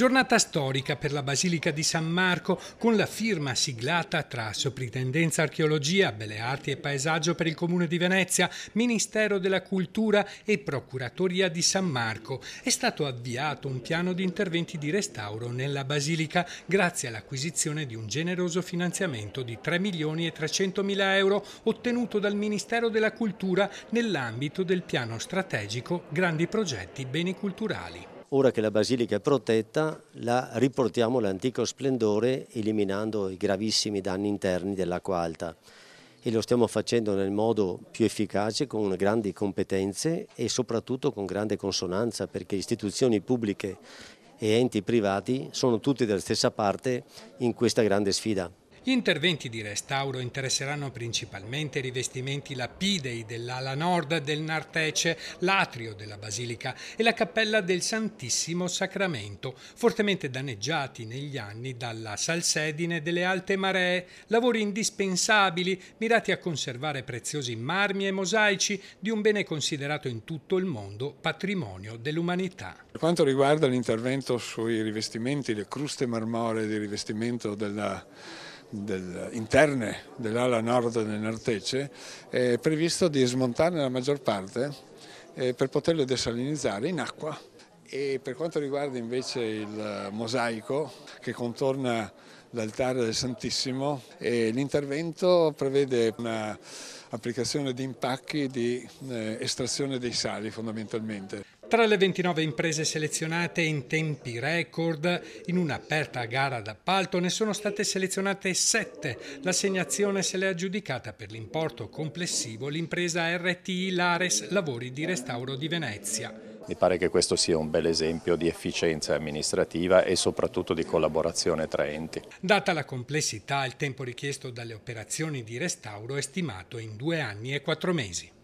Giornata storica per la Basilica di San Marco con la firma siglata tra Soprintendenza Archeologia, Belle Arti e Paesaggio per il Comune di Venezia, Ministero della Cultura e Procuratoria di San Marco. È stato avviato un piano di interventi di restauro nella Basilica grazie all'acquisizione di un generoso finanziamento di 3 milioni e 300 mila euro ottenuto dal Ministero della Cultura nell'ambito del piano strategico Grandi Progetti Beni Culturali ora che la basilica è protetta, la riportiamo all'antico splendore eliminando i gravissimi danni interni dell'acqua alta e lo stiamo facendo nel modo più efficace, con grandi competenze e soprattutto con grande consonanza perché istituzioni pubbliche e enti privati sono tutti della stessa parte in questa grande sfida. Gli interventi di restauro interesseranno principalmente i rivestimenti lapidei dell'ala nord del Nartece, l'atrio della Basilica e la cappella del Santissimo Sacramento, fortemente danneggiati negli anni dalla salsedine delle alte maree, lavori indispensabili mirati a conservare preziosi marmi e mosaici di un bene considerato in tutto il mondo patrimonio dell'umanità. Per quanto riguarda l'intervento sui rivestimenti, le cruste marmoree di rivestimento della del, interne dell'ala nord del Nartece, è previsto di smontarne la maggior parte eh, per poterlo desalinizzare in acqua. E per quanto riguarda invece il mosaico che contorna l'altare del Santissimo, eh, l'intervento prevede un'applicazione di impacchi di eh, estrazione dei sali fondamentalmente. Tra le 29 imprese selezionate in tempi record, in un'aperta gara d'appalto ne sono state selezionate 7. L'assegnazione se l'è aggiudicata per l'importo complessivo l'impresa RTI Lares Lavori di Restauro di Venezia. Mi pare che questo sia un bel esempio di efficienza amministrativa e soprattutto di collaborazione tra enti. Data la complessità, il tempo richiesto dalle operazioni di restauro è stimato in due anni e quattro mesi.